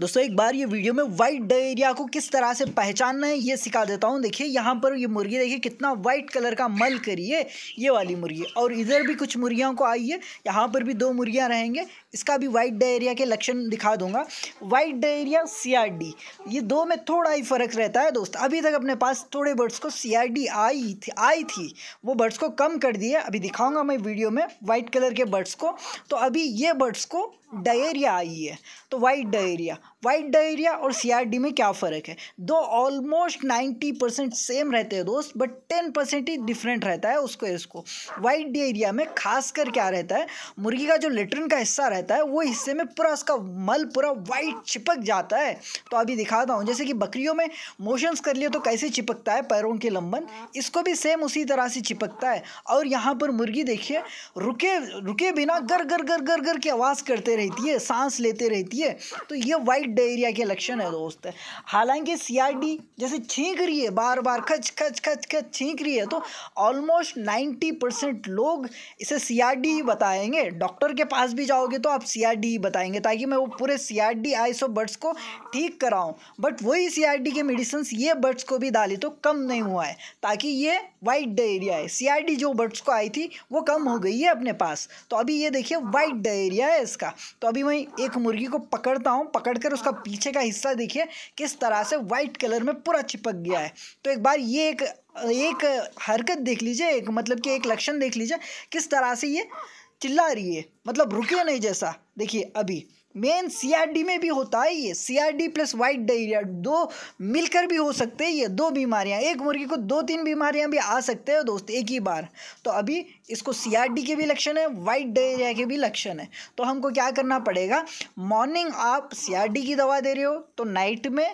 दोस्तों एक बार ये वीडियो में वाइट डायरिया को किस तरह से पहचानना है ये सिखा देता हूँ देखिए यहाँ पर ये मुर्गी देखिए कितना वाइट कलर का मल करिए ये वाली मुर्गी और इधर भी कुछ मुर्गियों को आई है यहाँ पर भी दो मुर्गियाँ रहेंगे इसका भी वाइट डायरिया के लक्षण दिखा दूंगा वाइट डायरिया सी ये दो में थोड़ा ही फ़र्क रहता है दोस्त अभी तक अपने पास थोड़े बर्ड्स को सी आई थी आई थी वो बर्ड्स को कम कर दिए अभी दिखाऊँगा मैं वीडियो में वाइट कलर के बर्ड्स को तो अभी ये बर्ड्स को डायरिया आई है तो वाइट डायरिया वाइट डायरिया और सीआरडी में क्या फ़र्क है दो ऑलमोस्ट नाइन्टी परसेंट सेम रहते हैं दोस्त बट टेन परसेंट ही डिफरेंट रहता है उसको इसको वाइट डायरिया में खासकर क्या रहता है मुर्गी का जो लेटरिन का हिस्सा रहता है वो हिस्से में पूरा उसका मल पूरा वाइट चिपक जाता है तो अभी दिखाता हूँ जैसे कि बकरियों में मोशंस कर लिए तो कैसे चिपकता है पैरों के लंबन इसको भी सेम उसी तरह से चिपकता है और यहाँ पर मुर्गी देखिए रुके रुके बिना गर गर गर गर गर की आवाज़ करते रहे रहती है सांस लेते रहती है तो ये वाइट डायरिया के लक्षण है दोस्त हालांकि सीआरडी जैसे छींक रही है बार बार खच खच खच खच छींक रही है तो ऑलमोस्ट नाइन्टी परसेंट लोग इसे सीआरडी बताएंगे डॉक्टर के पास भी जाओगे तो आप सीआरडी बताएंगे ताकि मैं वो पूरे सीआरडी आई सो बर्ड्स को ठीक कराऊँ बट वही सीआरडी के मेडिसिन ये बर्ड्स को भी डाली तो कम नहीं हुआ है ताकि ये वाइट डायरिया है सीआरडी जो बर्ड्स को आई थी वो कम हो गई है अपने पास तो अभी ये देखिए वाइट डायरिया है इसका तो अभी मैं एक मुर्गी को पकड़ता हूँ पकड़ कर उसका पीछे का हिस्सा देखिए किस तरह से वाइट कलर में पूरा चिपक गया है तो एक बार ये एक एक हरकत देख लीजिए एक मतलब कि एक लक्षण देख लीजिए किस तरह से ये चिल्ला रही है मतलब रुके नहीं जैसा देखिए अभी मेन सीआरडी में भी होता है ये सीआरडी प्लस वाइट डायरिया दो मिलकर भी हो सकते हैं ये दो बीमारियां एक मुर्गी को दो तीन बीमारियां भी आ सकते हैं दोस्त एक ही बार तो अभी इसको सीआरडी के भी लक्षण है वाइट डायरिया के भी लक्षण है तो हमको क्या करना पड़ेगा मॉर्निंग आप सीआरडी की दवा दे रहे हो तो नाइट में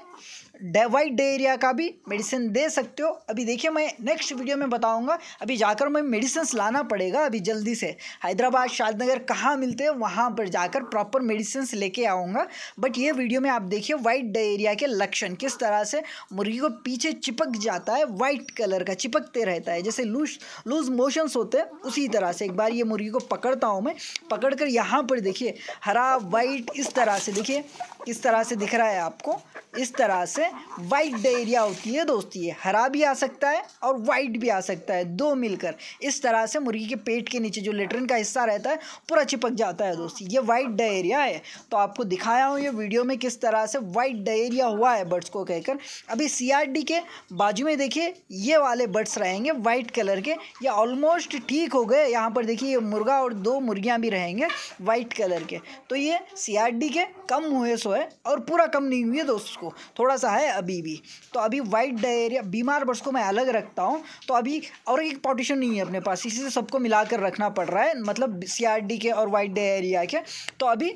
डे एरिया का भी मेडिसिन दे सकते हो अभी देखिए मैं नेक्स्ट वीडियो में बताऊंगा अभी जाकर मैं मेडिसिन लाना पड़ेगा अभी जल्दी से हैदराबाद शादनगर कहाँ मिलते हैं वहाँ पर जाकर प्रॉपर मेडिसिन लेके आऊँगा बट ये वीडियो में आप देखिए वाइट डायरिया के लक्षण किस तरह से मुर्गी को पीछे चिपक जाता है वाइट कलर का चिपकते रहता है जैसे लूज लूज मोशंस होते हैं उसी तरह से एक बार ये मुर्गी को पकड़ता हूँ मैं पकड़ कर यहाँ पर देखिए हरा वाइट इस तरह से देखिए किस तरह से दिख रहा है आपको इस तरह से वाइट डायरिया होती है दोस्ती ये हरा भी आ सकता है और वाइट भी आ सकता है दो मिलकर इस तरह से मुर्गी के पेट के नीचे जो लेटरिन का हिस्सा रहता है पूरा चिपक जाता है दोस्ती ये वाइट डायरिया है तो आपको दिखाया हूँ ये वीडियो में किस तरह से वाइट डायरिया हुआ है बर्ड्स को कहकर अभी सी के बाजू में देखिए ये वाले बर्ड्स रहेंगे वाइट कलर के ये ऑलमोस्ट ठीक हो गए यहाँ पर देखिए ये मुर्गा और दो मुर्गियाँ भी रहेंगे वाइट कलर के तो ये सी के कम हुए सो है और पूरा कम नहीं हुए दोस्तों को थोड़ा सा है अभी भी तो अभी वाइट डायरिया बीमार बर्ड्स को मैं अलग रखता हूँ तो अभी और एक पॉटिशन नहीं है अपने पास इसी से सबको मिलाकर रखना पड़ रहा है मतलब सी के और वाइट डायरिया के तो अभी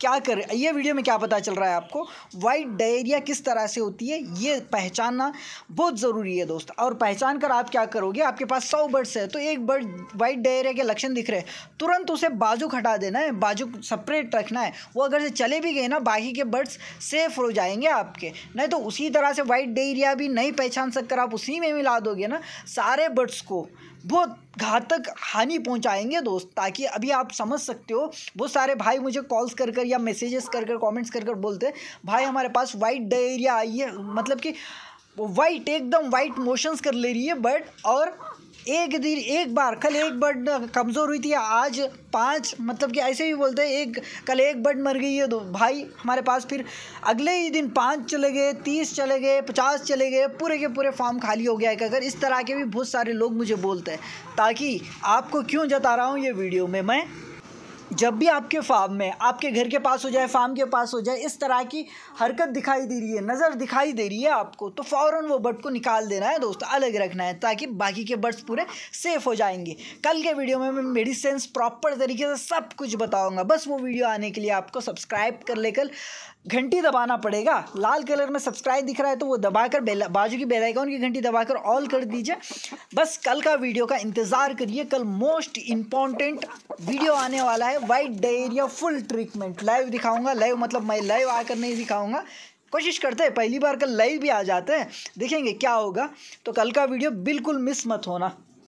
क्या कर ये वीडियो में क्या पता चल रहा है आपको वाइट डायरिया किस तरह से होती है ये पहचानना बहुत ज़रूरी है दोस्त और पहचान कर आप क्या करोगे आपके पास सौ बर्ड्स है तो एक बर्ड वाइट डायरिया के लक्षण दिख रहे हैं तुरंत उसे बाजू हटा देना है बाजू सेपरेट रखना है वो अगर से चले भी गए ना बाकी के बर्ड्स सेफ हो जाएंगे आपके नहीं तो उसी तरह से वाइट डायरिया भी नहीं पहचान सककर आप उसी में मिला दोगे ना सारे बर्ड्स को बहुत घातक हानि पहुंचाएंगे दोस्त ताकि अभी आप समझ सकते हो बहुत सारे भाई मुझे कॉल्स कर कर या मैसेजेस कर कर कॉमेंट्स कर कर बोलते भाई हमारे पास वाइट डायरिया आई है मतलब कि वाइट एकदम वाइट मोशंस कर ले रही है बट और एक दिन एक बार कल एक बर्ड कमज़ोर हुई थी आज पांच मतलब कि ऐसे ही बोलते हैं एक कल एक बर्ड मर गई है तो भाई हमारे पास फिर अगले ही दिन पाँच चले गए तीस चले गए पचास चले गए पूरे के पूरे फॉर्म खाली हो गया है अगर इस तरह के भी बहुत सारे लोग मुझे बोलते हैं ताकि आपको क्यों जता रहा हूँ ये वीडियो में मैं जब भी आपके फार्म में आपके घर के पास हो जाए फार्म के पास हो जाए इस तरह की हरकत दिखाई दे रही है नज़र दिखाई दे रही है आपको तो फ़ौरन वो बर्ड को निकाल देना है दोस्तों अलग रखना है ताकि बाकी के बर्ड्स पूरे सेफ़ हो जाएंगे कल के वीडियो में मैं मेडिसिन प्रॉपर तरीके से सब कुछ बताऊँगा बस वो वीडियो आने के लिए आपको सब्सक्राइब कर लेकर घंटी दबाना पड़ेगा लाल कलर में सब्सक्राइब दिख रहा है तो वो दबाकर बेल बाजू की बेल उनकी की घंटी दबाकर ऑल कर दीजिए बस कल का वीडियो का इंतज़ार करिए कल मोस्ट इम्पॉर्टेंट वीडियो आने वाला है है white diarrhoea full treatment live दिखाऊंगा लाइव मतलब मैं लाइव आकर नहीं दिखाऊंगा कोशिश करते हैं पहली बार कल लाइव भी आ जाते हैं देखेंगे क्या होगा तो कल का वीडियो बिल्कुल मिस मत होना